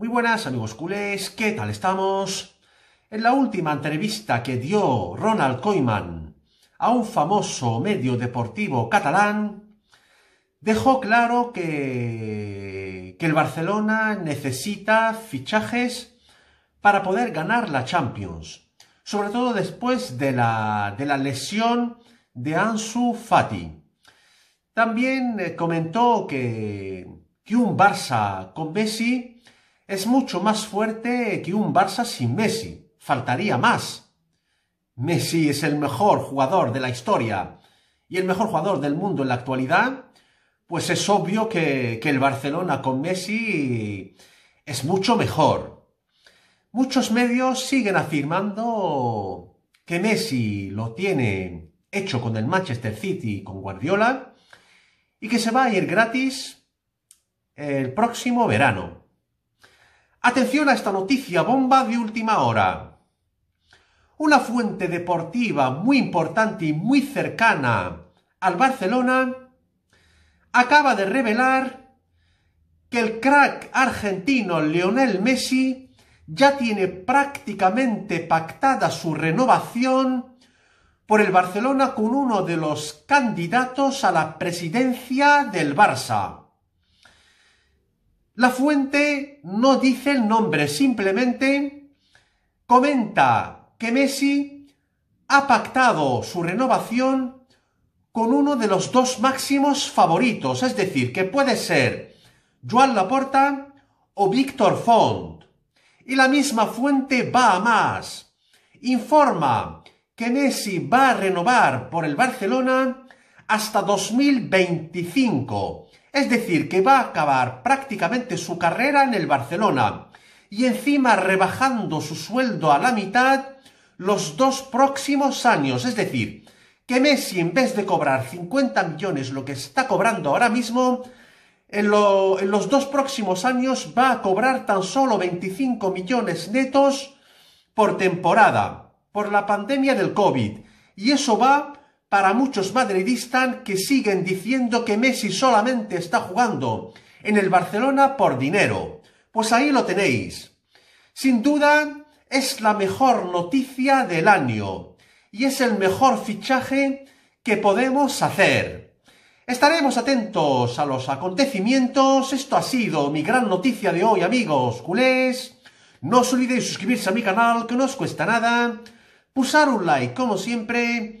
Muy buenas amigos culés, ¿qué tal estamos? En la última entrevista que dio Ronald Koeman a un famoso medio deportivo catalán, dejó claro que, que el Barcelona necesita fichajes para poder ganar la Champions, sobre todo después de la, lesión de Ansu Fati. También eh, comentó que, que un Barça con Messi es mucho más fuerte que un Barça sin Messi. Faltaría más. Messi es el mejor jugador de la historia y el mejor jugador del mundo en la actualidad. Pues es obvio que, que el Barcelona con Messi es mucho mejor. Muchos medios siguen afirmando que Messi lo tiene hecho con el Manchester City con Guardiola y que se va a ir gratis el próximo verano. Atención a esta noticia bomba de última hora. Una fuente deportiva muy importante y muy cercana al Barcelona acaba de revelar que el crack argentino Lionel Messi ya tiene prácticamente pactada su renovación por el Barcelona con uno de los candidatos a la presidencia del Barça. La fuente no dice el nombre, simplemente comenta que Messi ha pactado su renovación con uno de los dos máximos favoritos, es decir, que puede ser Joan Laporta o Víctor Font. Y la misma fuente va a más. Informa que Messi va a renovar por el Barcelona hasta 2025. Es decir, que va a acabar prácticamente su carrera en el Barcelona y encima rebajando su sueldo a la mitad los dos próximos años. Es decir, que Messi en vez de cobrar 50 millones lo que está cobrando ahora mismo, en, los dos próximos años va a cobrar tan solo 25 millones netos por temporada por la pandemia del COVID. Y eso va para muchos madridistas que siguen diciendo que Messi solamente está jugando en el Barcelona por dinero. Pues ahí lo tenéis. Sin duda, es la mejor noticia del año y es el mejor fichaje que podemos hacer. Estaremos atentos a los acontecimientos. Esto ha sido mi gran noticia de hoy, amigos culés. No os olvidéis suscribirse a mi canal, que no os cuesta nada. Pulsar un like, como siempre